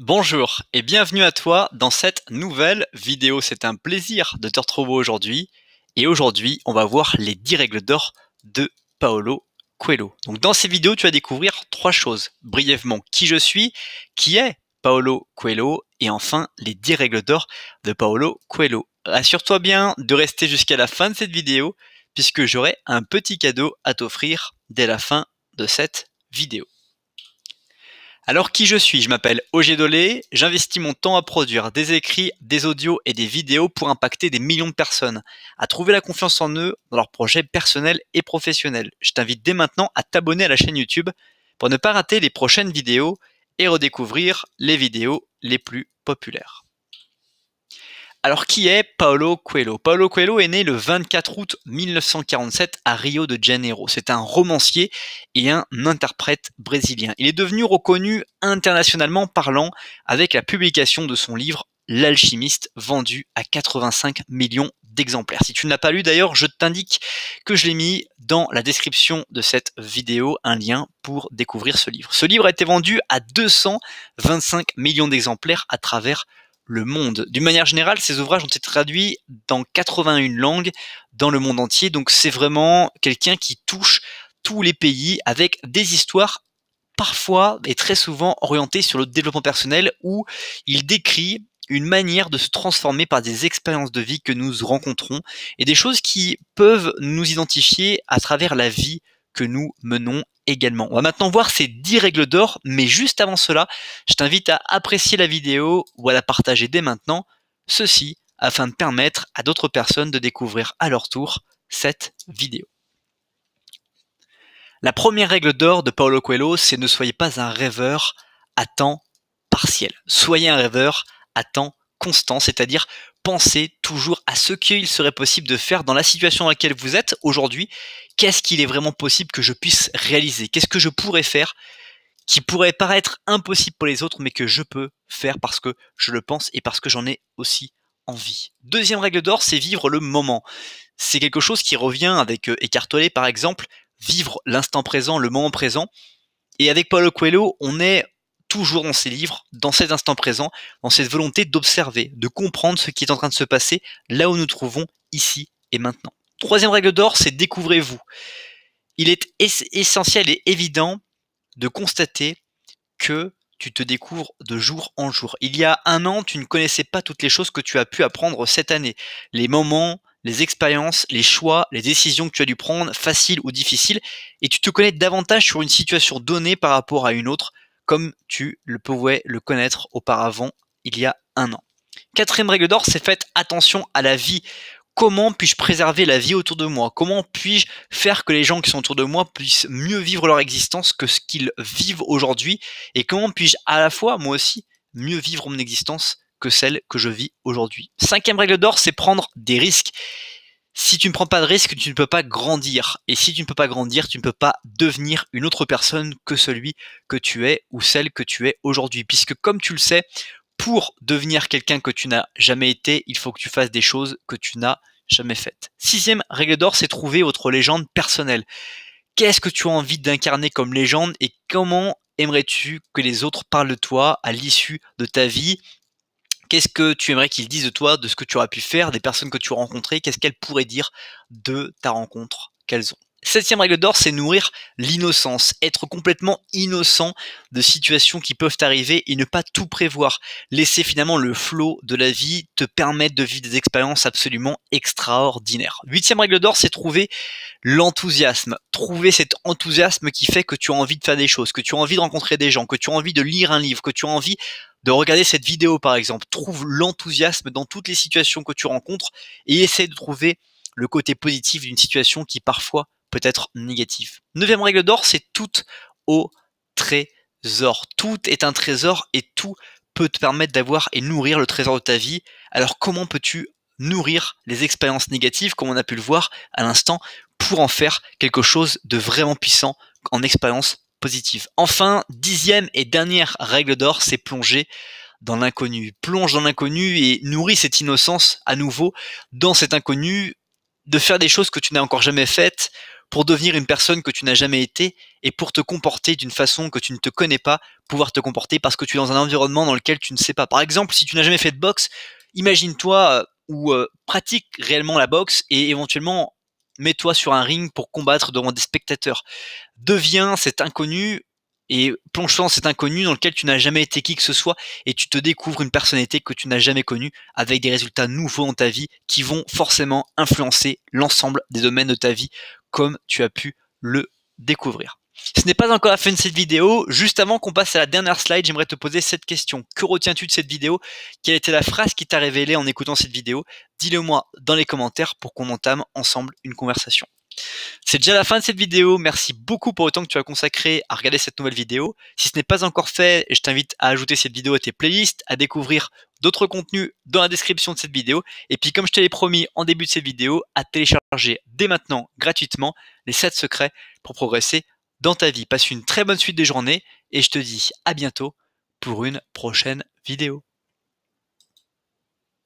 Bonjour et bienvenue à toi dans cette nouvelle vidéo. C'est un plaisir de te retrouver aujourd'hui. Et aujourd'hui, on va voir les 10 règles d'or de Paolo Coelho. Donc dans ces vidéos, tu vas découvrir trois choses. Brièvement, qui je suis, qui est Paolo Coelho et enfin les 10 règles d'or de Paolo Coelho. assure toi bien de rester jusqu'à la fin de cette vidéo puisque j'aurai un petit cadeau à t'offrir dès la fin de cette vidéo. Alors qui je suis Je m'appelle Ogé Dolé, j'investis mon temps à produire des écrits, des audios et des vidéos pour impacter des millions de personnes, à trouver la confiance en eux dans leurs projets personnels et professionnels. Je t'invite dès maintenant à t'abonner à la chaîne YouTube pour ne pas rater les prochaines vidéos et redécouvrir les vidéos les plus populaires. Alors qui est Paolo Coelho Paolo Coelho est né le 24 août 1947 à Rio de Janeiro. C'est un romancier et un interprète brésilien. Il est devenu reconnu internationalement parlant avec la publication de son livre L'alchimiste vendu à 85 millions d'exemplaires. Si tu ne l'as pas lu d'ailleurs, je t'indique que je l'ai mis dans la description de cette vidéo, un lien pour découvrir ce livre. Ce livre a été vendu à 225 millions d'exemplaires à travers le monde. D'une manière générale, ces ouvrages ont été traduits dans 81 langues dans le monde entier, donc c'est vraiment quelqu'un qui touche tous les pays avec des histoires parfois et très souvent orientées sur le développement personnel où il décrit une manière de se transformer par des expériences de vie que nous rencontrons et des choses qui peuvent nous identifier à travers la vie que nous menons on va maintenant voir ces 10 règles d'or, mais juste avant cela, je t'invite à apprécier la vidéo ou à la partager dès maintenant, ceci afin de permettre à d'autres personnes de découvrir à leur tour cette vidéo. La première règle d'or de Paolo Coelho, c'est ne soyez pas un rêveur à temps partiel. Soyez un rêveur à temps constant, c'est-à-dire pensez toujours à ce qu'il serait possible de faire dans la situation dans laquelle vous êtes aujourd'hui. Qu'est-ce qu'il est vraiment possible que je puisse réaliser Qu'est-ce que je pourrais faire qui pourrait paraître impossible pour les autres, mais que je peux faire parce que je le pense et parce que j'en ai aussi envie. Deuxième règle d'or, c'est vivre le moment. C'est quelque chose qui revient avec euh, Eckhart Tolle, par exemple, vivre l'instant présent, le moment présent. Et avec Paulo Coelho, on est toujours dans ces livres, dans cet instant présent, dans cette volonté d'observer, de comprendre ce qui est en train de se passer là où nous trouvons ici et maintenant. Troisième règle d'or, c'est découvrez-vous. Il est essentiel et évident de constater que tu te découvres de jour en jour. Il y a un an, tu ne connaissais pas toutes les choses que tu as pu apprendre cette année. Les moments, les expériences, les choix, les décisions que tu as dû prendre, faciles ou difficiles, et tu te connais davantage sur une situation donnée par rapport à une autre comme tu le pouvais le connaître auparavant il y a un an. Quatrième règle d'or, c'est faites attention à la vie. Comment puis-je préserver la vie autour de moi Comment puis-je faire que les gens qui sont autour de moi puissent mieux vivre leur existence que ce qu'ils vivent aujourd'hui Et comment puis-je à la fois, moi aussi, mieux vivre mon existence que celle que je vis aujourd'hui Cinquième règle d'or, c'est prendre des risques si tu ne prends pas de risque, tu ne peux pas grandir. Et si tu ne peux pas grandir, tu ne peux pas devenir une autre personne que celui que tu es ou celle que tu es aujourd'hui. Puisque comme tu le sais, pour devenir quelqu'un que tu n'as jamais été, il faut que tu fasses des choses que tu n'as jamais faites. Sixième règle d'or, c'est trouver votre légende personnelle. Qu'est-ce que tu as envie d'incarner comme légende et comment aimerais-tu que les autres parlent de toi à l'issue de ta vie Qu'est-ce que tu aimerais qu'ils disent de toi, de ce que tu auras pu faire, des personnes que tu as rencontrées Qu'est-ce qu'elles pourraient dire de ta rencontre qu'elles ont Septième règle d'or, c'est nourrir l'innocence, être complètement innocent de situations qui peuvent arriver et ne pas tout prévoir. Laisser finalement le flot de la vie te permettre de vivre des expériences absolument extraordinaires. Huitième règle d'or, c'est trouver l'enthousiasme. Trouver cet enthousiasme qui fait que tu as envie de faire des choses, que tu as envie de rencontrer des gens, que tu as envie de lire un livre, que tu as envie de regarder cette vidéo par exemple. Trouve l'enthousiasme dans toutes les situations que tu rencontres et essaie de trouver le côté positif d'une situation qui parfois peut être négative. Neuvième règle d'or, c'est tout au trésor. Tout est un trésor et tout peut te permettre d'avoir et nourrir le trésor de ta vie. Alors comment peux-tu nourrir les expériences négatives, comme on a pu le voir à l'instant, pour en faire quelque chose de vraiment puissant en expérience Enfin, dixième et dernière règle d'or, c'est plonger dans l'inconnu. Plonge dans l'inconnu et nourris cette innocence à nouveau dans cet inconnu, de faire des choses que tu n'as encore jamais faites pour devenir une personne que tu n'as jamais été et pour te comporter d'une façon que tu ne te connais pas, pouvoir te comporter parce que tu es dans un environnement dans lequel tu ne sais pas. Par exemple, si tu n'as jamais fait de boxe, imagine-toi euh, ou euh, pratique réellement la boxe et éventuellement mets-toi sur un ring pour combattre devant des spectateurs. Deviens cet inconnu et plonge-toi dans cet inconnu dans lequel tu n'as jamais été qui que ce soit et tu te découvres une personnalité que tu n'as jamais connue avec des résultats nouveaux en ta vie qui vont forcément influencer l'ensemble des domaines de ta vie comme tu as pu le découvrir. Ce n'est pas encore la fin de cette vidéo. Juste avant qu'on passe à la dernière slide, j'aimerais te poser cette question. Que retiens-tu de cette vidéo Quelle était la phrase qui t'a révélée en écoutant cette vidéo Dis-le moi dans les commentaires pour qu'on entame ensemble une conversation. C'est déjà la fin de cette vidéo. Merci beaucoup pour le temps que tu as consacré à regarder cette nouvelle vidéo. Si ce n'est pas encore fait, je t'invite à ajouter cette vidéo à tes playlists, à découvrir d'autres contenus dans la description de cette vidéo. Et puis, comme je te l'ai promis en début de cette vidéo, à télécharger dès maintenant gratuitement les 7 secrets pour progresser dans ta vie. Passe une très bonne suite des journées et je te dis à bientôt pour une prochaine vidéo.